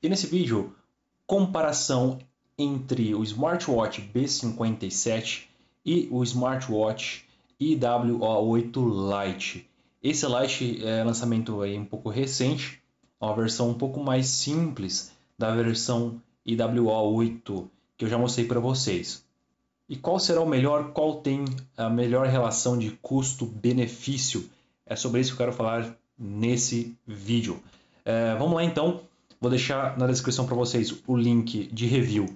E nesse vídeo, comparação entre o smartwatch B57 e o smartwatch IWA8 Lite. Esse Lite é lançamento aí um pouco recente, é uma versão um pouco mais simples da versão IWA8 que eu já mostrei para vocês. E qual será o melhor? Qual tem a melhor relação de custo-benefício? É sobre isso que eu quero falar nesse vídeo. É, vamos lá então Vou deixar na descrição para vocês o link de review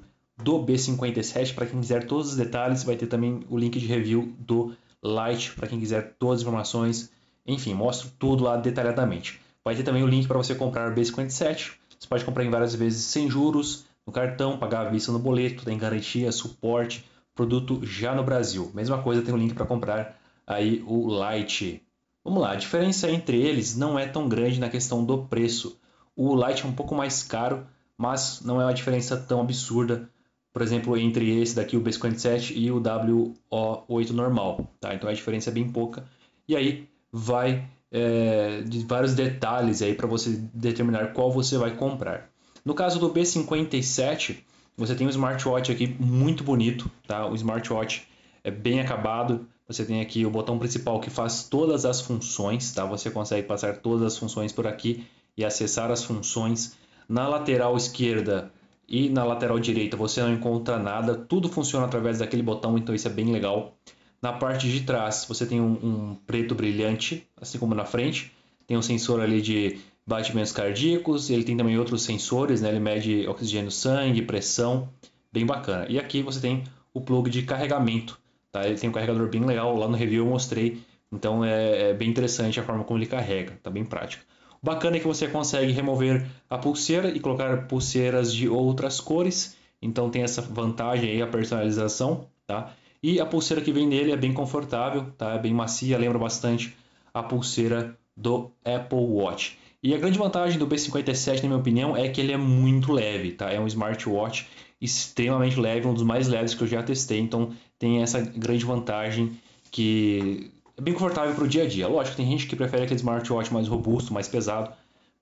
do B57 para quem quiser todos os detalhes. Vai ter também o link de review do Light para quem quiser todas as informações. Enfim, mostro tudo lá detalhadamente. Vai ter também o link para você comprar o B57. Você pode comprar em várias vezes sem juros, no cartão, pagar à vista no boleto, tem garantia, suporte, produto já no Brasil. Mesma coisa, tem o link para comprar aí o Light. Vamos lá, a diferença entre eles não é tão grande na questão do preço. O Lite é um pouco mais caro, mas não é uma diferença tão absurda, por exemplo, entre esse daqui, o B57, e o WO8 normal. Tá? Então a diferença é bem pouca. E aí vai é, de vários detalhes aí para você determinar qual você vai comprar. No caso do B57, você tem um smartwatch aqui muito bonito, tá? O smartwatch é bem acabado. Você tem aqui o botão principal que faz todas as funções, tá? Você consegue passar todas as funções por aqui e acessar as funções. Na lateral esquerda e na lateral direita você não encontra nada, tudo funciona através daquele botão, então isso é bem legal. Na parte de trás você tem um, um preto brilhante, assim como na frente, tem um sensor ali de batimentos cardíacos, ele tem também outros sensores, né? ele mede oxigênio sangue, pressão, bem bacana. E aqui você tem o plug de carregamento, tá? ele tem um carregador bem legal, lá no review eu mostrei, então é, é bem interessante a forma como ele carrega, tá bem prático. Bacana é que você consegue remover a pulseira e colocar pulseiras de outras cores. Então tem essa vantagem aí, a personalização, tá? E a pulseira que vem nele é bem confortável, tá? É bem macia, lembra bastante a pulseira do Apple Watch. E a grande vantagem do B57, na minha opinião, é que ele é muito leve, tá? É um smartwatch extremamente leve, um dos mais leves que eu já testei, então tem essa grande vantagem que é bem confortável para o dia a dia. Lógico, tem gente que prefere aquele smartwatch mais robusto, mais pesado,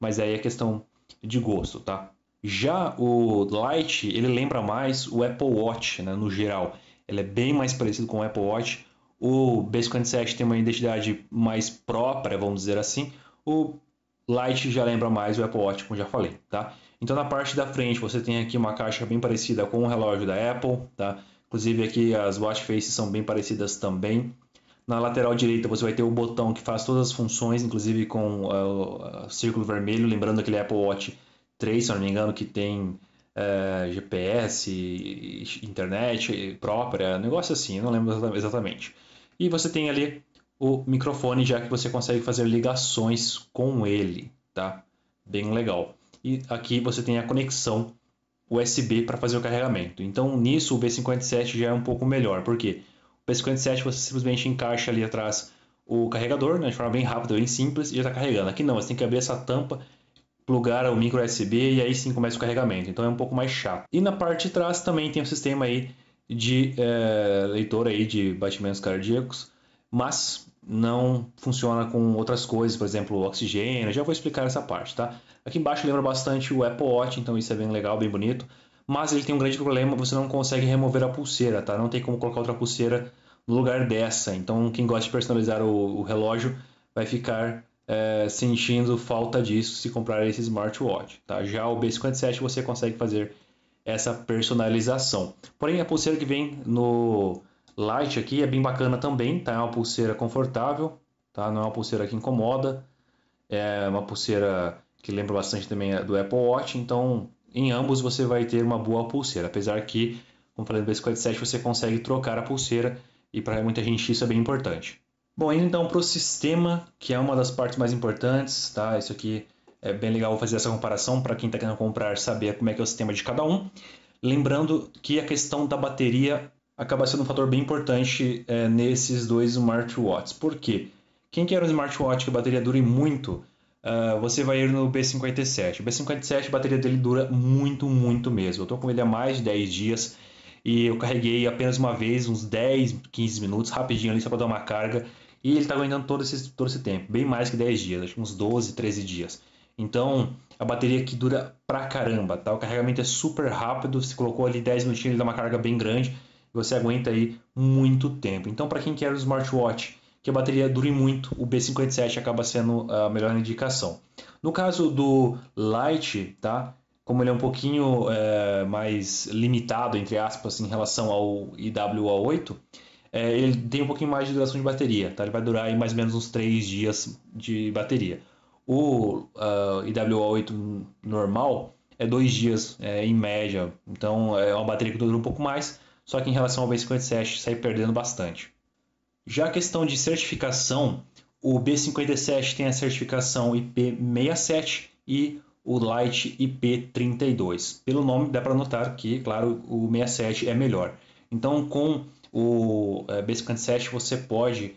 mas aí é questão de gosto, tá? Já o Lite, ele lembra mais o Apple Watch, né, no geral. Ele é bem mais parecido com o Apple Watch. O b 7 tem uma identidade mais própria, vamos dizer assim. O Lite já lembra mais o Apple Watch, como já falei, tá? Então na parte da frente você tem aqui uma caixa bem parecida com o relógio da Apple, tá? Inclusive aqui as watch faces são bem parecidas também. Na lateral direita você vai ter o botão que faz todas as funções, inclusive com uh, o círculo vermelho, lembrando aquele Apple Watch 3, se não me engano, que tem uh, é, GPS, internet própria, negócio assim, não lembro exatamente. E você tem ali o microfone, já que você consegue fazer ligações com ele, tá? Bem legal. E aqui você tem a conexão USB para fazer o carregamento. Então nisso o B57 já é um pouco melhor, porque quê? O P57 você simplesmente encaixa ali atrás o carregador, né, de forma bem rápida, bem simples, e já está carregando. Aqui não, você tem que abrir essa tampa, plugar o micro USB e aí sim começa o carregamento. Então é um pouco mais chato. E na parte de trás também tem um sistema aí de é, leitor aí de batimentos cardíacos, mas não funciona com outras coisas, por exemplo, oxigênio. Já vou explicar essa parte, tá? Aqui embaixo lembra bastante o Apple Watch, então isso é bem legal, bem bonito mas ele tem um grande problema, você não consegue remover a pulseira, tá? Não tem como colocar outra pulseira no lugar dessa. Então, quem gosta de personalizar o, o relógio vai ficar é, sentindo falta disso se comprar esse smartwatch, tá? Já o B57 você consegue fazer essa personalização. Porém, a pulseira que vem no Lite aqui é bem bacana também, tá? É uma pulseira confortável, tá? Não é uma pulseira que incomoda, é uma pulseira que lembra bastante também do Apple Watch, então em ambos você vai ter uma boa pulseira, apesar que, como falei no B57, você consegue trocar a pulseira e para muita gente isso é bem importante. Bom, indo então para o sistema, que é uma das partes mais importantes, tá? Isso aqui é bem legal fazer essa comparação para quem está querendo comprar saber como é que é o sistema de cada um. Lembrando que a questão da bateria acaba sendo um fator bem importante é, nesses dois smartwatches. Por quê? Quem quer um smartwatch que a bateria dure muito, Uh, você vai ir no B57. O B57, a bateria dele dura muito, muito mesmo. Eu estou com ele há mais de 10 dias e eu carreguei apenas uma vez, uns 10, 15 minutos, rapidinho ali, só para dar uma carga. E ele está aguentando todo esse, todo esse tempo, bem mais que 10 dias, acho que uns 12, 13 dias. Então, a bateria que dura pra caramba, tá? O carregamento é super rápido, se colocou ali 10 minutinhos, ele dá uma carga bem grande, você aguenta aí muito tempo. Então, para quem quer um smartwatch que a bateria dure muito, o B57 acaba sendo a melhor indicação. No caso do Light, tá? como ele é um pouquinho é, mais limitado, entre aspas, em relação ao IWA8, é, ele tem um pouquinho mais de duração de bateria, tá? ele vai durar aí mais ou menos uns 3 dias de bateria. O uh, ah, IWA8 normal é 2 dias é, em média, então é uma bateria que dura um pouco mais, só que em relação ao B57 sai perdendo bastante. Já a questão de certificação, o B57 tem a certificação IP67 e o Lite IP32. Pelo nome dá para notar que, claro, o 67 é melhor. Então, com o eh, B57 você pode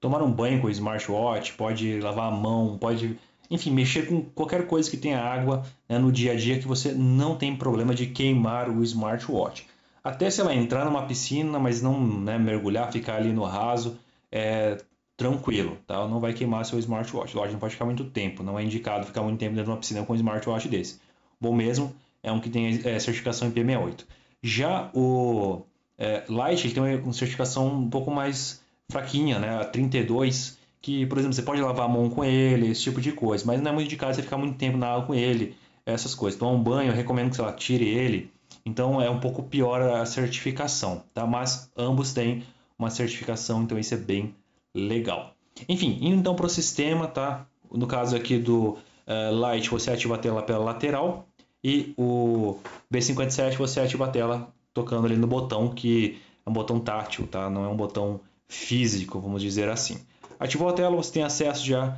tomar um banho com o smartwatch, pode lavar a mão, pode, enfim, mexer com qualquer coisa que tenha água né, no dia a dia que você não tem problema de queimar o smartwatch até, se ela entrar numa piscina, mas não né, mergulhar, ficar ali no raso, é tranquilo, tá? Não vai queimar seu smartwatch. Lógico, não pode ficar muito tempo, não é indicado ficar muito tempo dentro de uma piscina com um smartwatch desse. Bom mesmo é um que tem é, certificação IP68. Já o é, Light ele tem uma, certificação um pouco mais fraquinha, né? A 32, que, por exemplo, você pode lavar a mão com ele, esse tipo de coisa, mas não é muito indicado você ficar muito tempo na água com ele, essas coisas. Tomar um banho, eu recomendo que você tire ele então é um pouco pior a certificação, tá? Mas ambos têm uma certificação, então isso é bem legal. Enfim, indo então para o sistema, tá? No caso aqui do uh, eh, Light, você ativa a tela pela lateral e o B57 você ativa a tela tocando ali no botão que é um botão tátil, tá? Não é um botão físico, vamos dizer assim. Ativou a tela, você tem acesso já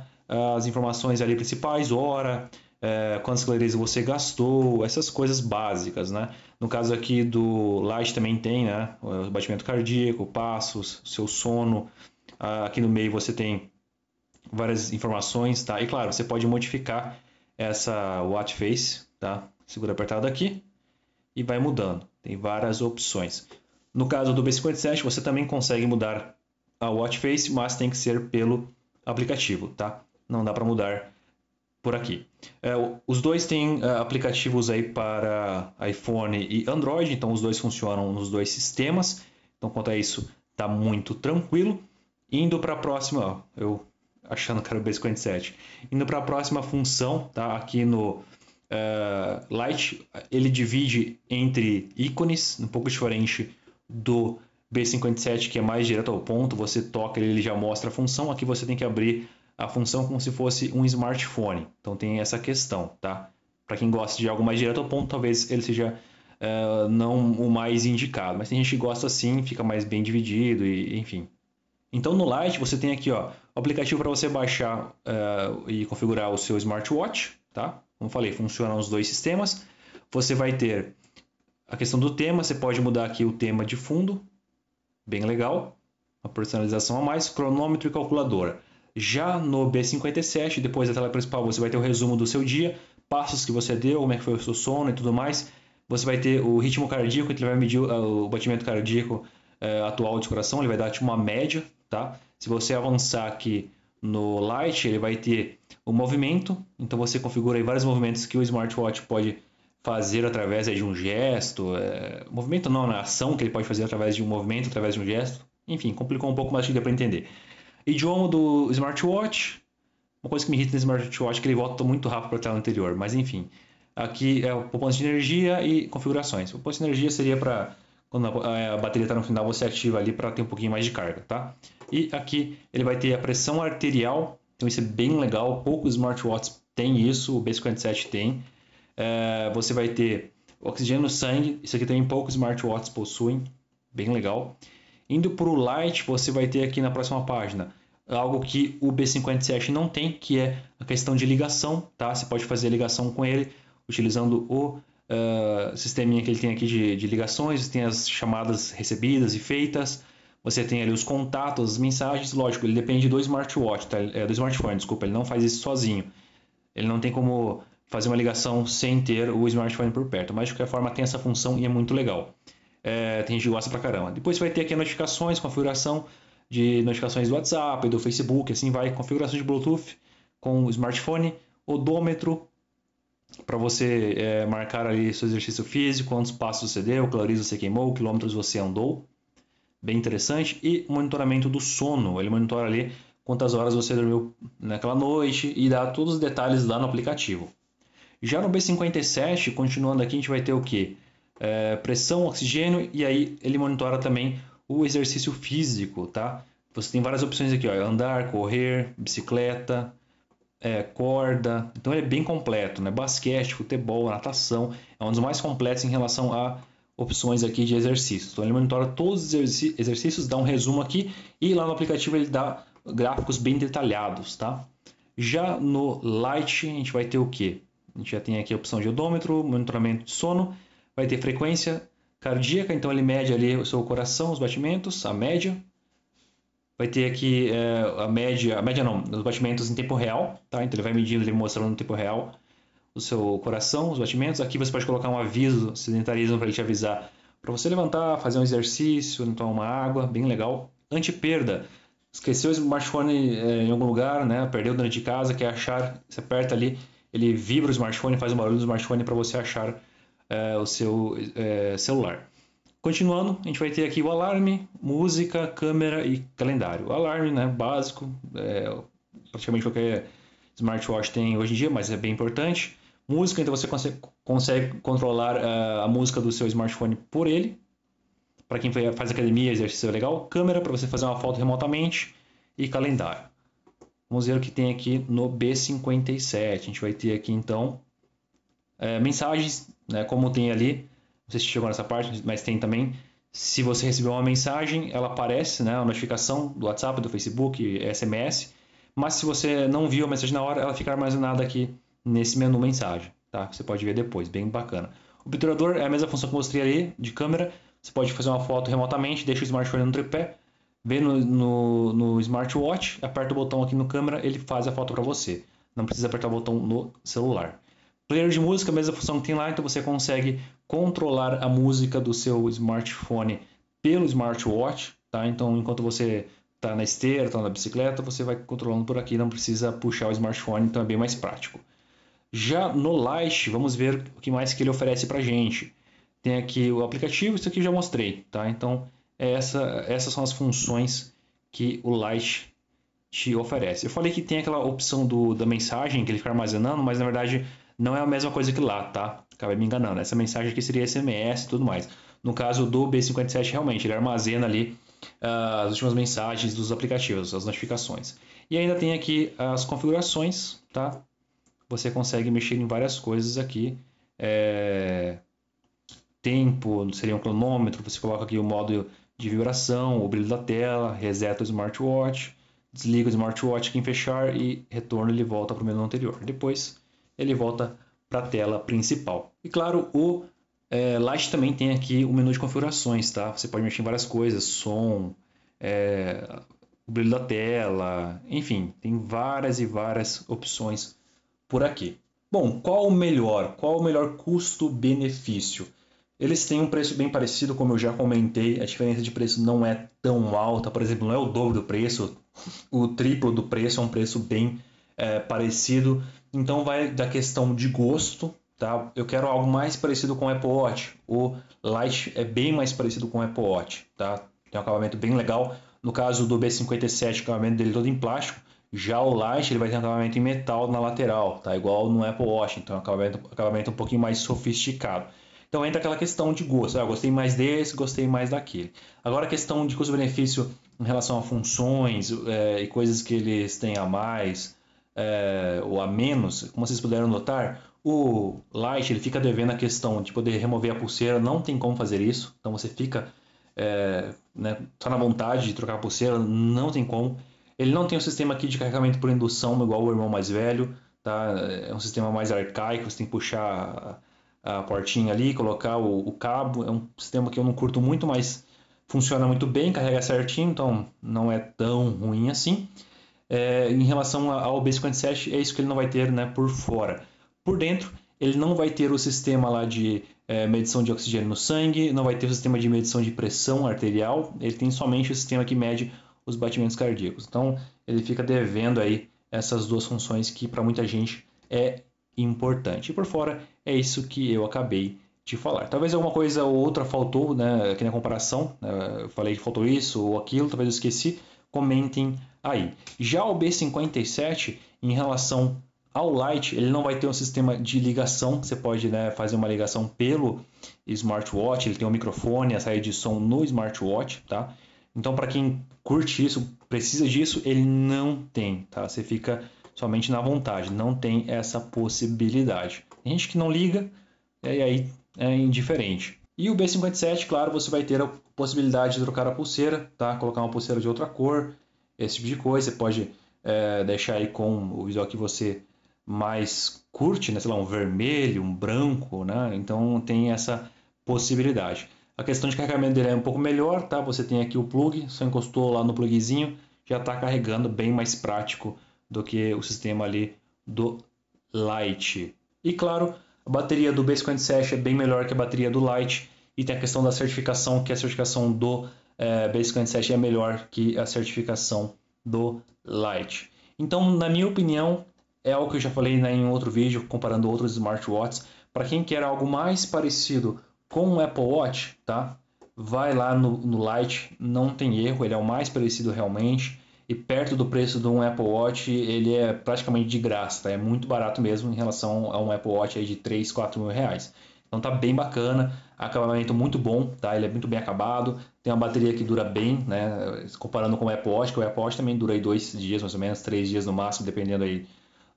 às informações ali principais, hora, é, quantas calorias você gastou, essas coisas básicas, né? No caso aqui do Light também tem, né? O batimento cardíaco, passos, seu sono. Ah, aqui no meio você tem várias informações, tá? E claro, você pode modificar essa watch face, tá? Segura apertado aqui e vai mudando. Tem várias opções. No caso do B57, você também consegue mudar a watch face, mas tem que ser pelo aplicativo, tá? Não dá para mudar por aqui. É, os dois têm uh, aplicativos aí para iPhone e Android, então os dois funcionam nos dois sistemas. Então, quanto a isso, tá muito tranquilo. Indo para a próxima, ó, eu achando que era o b 57. Indo para a próxima função, tá? Aqui no uh, é, Light, ele divide entre ícones, um pouco diferente do B57, que é mais direto ao ponto. Você toca ele já mostra a função. Aqui você tem que abrir a função como se fosse um smartphone. Então tem essa questão, tá? Para quem gosta de algo mais direto ao ponto, talvez ele seja uh, não o mais indicado. Mas tem gente que gosta assim, fica mais bem dividido e enfim. Então no Lite você tem aqui ó, o aplicativo para você baixar uh, e configurar o seu smartwatch, tá? Como falei, funcionam os dois sistemas. Você vai ter a questão do tema, você pode mudar aqui o tema de fundo, bem legal, uma personalização a mais, cronômetro e calculadora. Já no B57, depois da tela principal, você vai ter o resumo do seu dia, passos que você deu, como é que foi o seu sono e tudo mais. Você vai ter o ritmo cardíaco, que ele vai medir eh, o batimento cardíaco eh, atual de coração, ele vai dar tipo uma média, tá? Se você avançar aqui no Light, ele vai ter o movimento, então você configura aí vários movimentos que o smartwatch pode fazer através de um gesto, é... movimento não, na né? ação que ele pode fazer através de um movimento, através de um gesto, enfim, complicou um pouco, mas acho que deu para entender. Idioma do smartwatch. Uma coisa que me irrita no smartwatch é que ele volta muito rápido para a tela anterior, mas enfim. Aqui é o poupança de energia e configurações. Poupança de energia seria para quando a é, bateria está no final, você ativa ali para ter um pouquinho mais de carga, tá? E aqui ele vai ter a pressão arterial, então isso é bem legal. Poucos smartwatches têm isso, o B57 tem. É, você vai ter oxigênio no sangue, isso aqui também poucos smartwatches possuem, bem legal. Indo para o Light, você vai ter aqui na próxima página algo que o B57 não tem, que é a questão de ligação, tá? Você pode fazer ligação com ele utilizando o uh, sisteminha que ele tem aqui de, de ligações, tem as chamadas recebidas e feitas, você tem ali os contatos, as mensagens, lógico, ele depende do smartwatch, tá? é, do smartphone, desculpa, ele não faz isso sozinho. Ele não tem como fazer uma ligação sem ter o smartphone por perto, mas de qualquer forma tem essa função e é muito legal. É, tem gente que gosta pra caramba. Depois vai ter aqui notificações, configuração de notificações do WhatsApp, do Facebook, assim vai, configuração de Bluetooth com o smartphone, odômetro para você é, marcar ali seu exercício físico, quantos passos você deu, calorias você queimou, quilômetros você andou, bem interessante, e monitoramento do sono, ele monitora ali quantas horas você dormiu naquela noite e dá todos os detalhes lá no aplicativo. Já no B57, continuando aqui, a gente vai ter o que? é, pressão, oxigênio e aí ele monitora também o exercício físico, tá? Você tem várias opções aqui, ó, é andar, correr, bicicleta, é, corda. Então ele é bem completo, né? Basquete, futebol, natação, é um dos mais completos em relação a opções aqui de exercícios. Então ele monitora todos os exercícios, dá um resumo aqui e lá no aplicativo ele dá gráficos bem detalhados, tá? Já no Light a gente vai ter o que? A gente já tem aqui a opção de odômetro, monitoramento de sono vai ter frequência cardíaca, então ele mede ali o seu coração, os batimentos, a média. Vai ter aqui é, a média, a média não, os batimentos em tempo real, tá? Então ele vai medindo, ele mostrando no tempo real o seu coração, os batimentos. Aqui você pode colocar um aviso, sedentarismo, para ele te avisar para você levantar, fazer um exercício, tomar uma água, bem legal. Anti-perda. Esqueceu o smartphone é, em algum lugar, né? Perdeu dentro de casa, quer achar, você aperta ali, ele vibra o smartphone, faz um barulho do smartphone para você achar é, o seu é, celular. Continuando, a gente vai ter aqui o alarme, música, câmera e calendário. O alarme, né, básico, é, praticamente qualquer smartwatch tem hoje em dia, mas é bem importante. Música, então você consegue, consegue controlar a, é, a música do seu smartphone por ele. Para quem faz academia, exercício é legal. Câmera, para você fazer uma foto remotamente. E calendário. Vamos ver o que tem aqui no B57. A gente vai ter aqui, então, é, mensagens né? Como tem ali, não sei se chegou nessa parte, mas tem também. Se você recebeu uma mensagem, ela aparece, né? a notificação do WhatsApp, do Facebook, SMS. Mas se você não viu a mensagem na hora, ela fica armazenada aqui nesse menu mensagem, tá? Você pode ver depois, bem bacana. O obturador é a mesma função que eu mostrei ali de câmera. Você pode fazer uma foto remotamente, deixa o smartphone no tripé, vê no, no, no smartwatch, aperta o botão aqui no câmera, ele faz a foto para você. Não precisa apertar o botão no celular. Player de música, a mesma função que tem lá, então você consegue controlar a música do seu smartphone pelo smartwatch, tá? Então, enquanto você está na esteira, está na bicicleta, você vai controlando por aqui, não precisa puxar o smartphone, então é bem mais prático. Já no Lite, vamos ver o que mais que ele oferece para gente. Tem aqui o aplicativo, isso aqui já mostrei, tá? Então, é essa, essas são as funções que o Lite te oferece. Eu falei que tem aquela opção do, da mensagem que ele fica armazenando, mas na verdade não é a mesma coisa que lá, tá? Acabei me enganando. Essa mensagem aqui seria SMS e tudo mais. No caso do B57, realmente, ele armazena ali uh, as últimas mensagens dos aplicativos, as notificações. E ainda tem aqui as configurações, tá? Você consegue mexer em várias coisas aqui. É... Tempo, seria um cronômetro, você coloca aqui o modo de vibração, o brilho da tela, reseta o smartwatch, desliga o smartwatch quem fechar e retorno ele volta para o menu anterior. Depois ele volta para a tela principal. E claro, o é, Light também tem aqui o menu de configurações, tá? Você pode mexer em várias coisas, som, é, o brilho da tela, enfim, tem várias e várias opções por aqui. Bom, qual o melhor? Qual o melhor custo-benefício? Eles têm um preço bem parecido, como eu já comentei, a diferença de preço não é tão alta, por exemplo, não é o dobro do preço, o triplo do preço, é um preço bem é, parecido. Então vai da questão de gosto, tá? Eu quero algo mais parecido com o Apple Watch. O Lite é bem mais parecido com o Apple Watch, tá? Tem um acabamento bem legal. No caso do B57, o acabamento dele é todo em plástico. Já o Lite ele vai ter um acabamento em metal na lateral, tá? Igual no Apple Watch, então é um acabamento, acabamento um pouquinho mais sofisticado. Então entra aquela questão de gosto. Ah, gostei mais desse, gostei mais daquele. Agora a questão de custo-benefício em relação a funções é, e coisas que eles têm a mais, é, ou a menos, como vocês puderam notar, o Light ele fica devendo a questão de poder remover a pulseira, não tem como fazer isso, então você fica é, né, só na vontade de trocar a pulseira, não tem como. Ele não tem um sistema aqui de carregamento por indução, igual o irmão mais velho, tá? é um sistema mais arcaico, você tem que puxar a, a portinha ali, colocar o, o cabo, é um sistema que eu não curto muito, mas funciona muito bem, carrega certinho, então não é tão ruim assim é, em relação ao B57, é isso que ele não vai ter né, por fora. Por dentro, ele não vai ter o sistema lá de é, medição de oxigênio no sangue, não vai ter o sistema de medição de pressão arterial, ele tem somente o sistema que mede os batimentos cardíacos. Então, ele fica devendo aí essas duas funções que para muita gente é importante. E por fora, é isso que eu acabei de falar. Talvez alguma coisa ou outra faltou né, aqui na comparação, né, eu falei que faltou isso ou aquilo, talvez eu esqueci. Comentem aí. Já o B57, em relação ao Lite, ele não vai ter um sistema de ligação, você pode né, fazer uma ligação pelo smartwatch, ele tem um microfone, a saída de som no smartwatch, tá? Então, para quem curte isso, precisa disso, ele não tem, tá? Você fica somente na vontade, não tem essa possibilidade. Tem gente que não liga e aí é indiferente. E o B57, claro, você vai ter a possibilidade de trocar a pulseira, tá? Colocar uma pulseira de outra cor, esse tipo de coisa. Você pode é, deixar aí com o visual que você mais curte, né? sei lá, um vermelho, um branco, né? Então tem essa possibilidade. A questão de carregamento dele é um pouco melhor, tá? Você tem aqui o plug, só encostou lá no plugzinho, já está carregando bem mais prático do que o sistema ali do Lite. E claro, a bateria do B57 é bem melhor que a bateria do Lite e tem a questão da certificação, que é a certificação do é, é melhor que a certificação do Lite. Então, na minha opinião, é o que eu já falei né, em outro vídeo comparando outros smartwatches. Para quem quer algo mais parecido com o Apple Watch, tá? Vai lá no, no Lite, não tem erro, ele é o mais parecido realmente. E perto do preço de um Apple Watch, ele é praticamente de graça, tá? É muito barato mesmo em relação a um Apple Watch aí de 3, 4 mil reais. Então tá bem bacana, acabamento muito bom, tá? Ele é muito bem acabado, tem uma bateria que dura bem, né? Comparando com o Apple Watch, que o Apple Watch também dura aí dois dias, mais ou menos, três dias no máximo, dependendo aí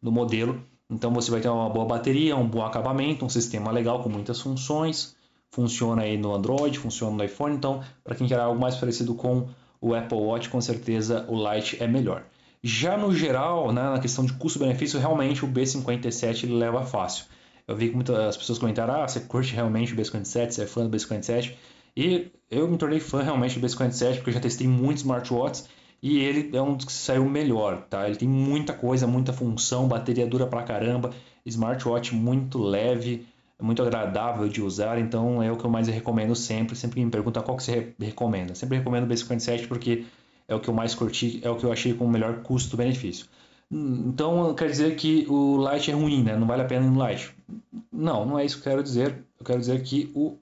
do modelo. Então você vai ter uma boa bateria, um bom acabamento, um sistema legal com muitas funções. Funciona aí no Android, funciona no iPhone. Então, para quem quer algo mais parecido com o Apple Watch, com certeza o Lite é melhor. Já no geral, né, na questão de custo-benefício, realmente o B57 ele leva fácil. Eu vi que muitas pessoas comentaram: ah, você curte realmente o B57, você é fã do B57. E eu me tornei fã realmente do B57, porque eu já testei muitos smartwatches e ele é um dos que saiu melhor, tá? Ele tem muita coisa, muita função, bateria dura pra caramba, smartwatch muito leve, muito agradável de usar, então é o que eu mais recomendo sempre. Sempre me pergunta qual que você recomenda. Sempre recomendo o B57 porque é o que eu mais curti, é o que eu achei com o melhor custo-benefício. Então, quer dizer que o Lite é ruim, né? Não vale a pena ir no Lite. Não, não é isso que eu quero dizer. Eu quero dizer que o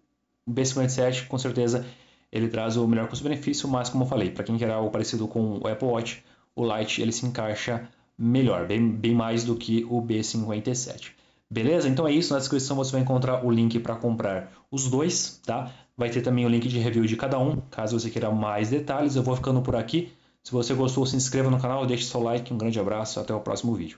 B57 com certeza ele traz o melhor custo-benefício, mas como eu falei, para quem quer algo parecido com o Apple Watch, o Lite ele se encaixa melhor, bem, bem mais do que o B57. Beleza? Então é isso. Na descrição você vai encontrar o link para comprar os dois, tá? Vai ter também o link de review de cada um, caso você queira mais detalhes. Eu vou ficando por aqui. Se você gostou, se inscreva no canal, deixe seu like. Um grande abraço, até o próximo vídeo.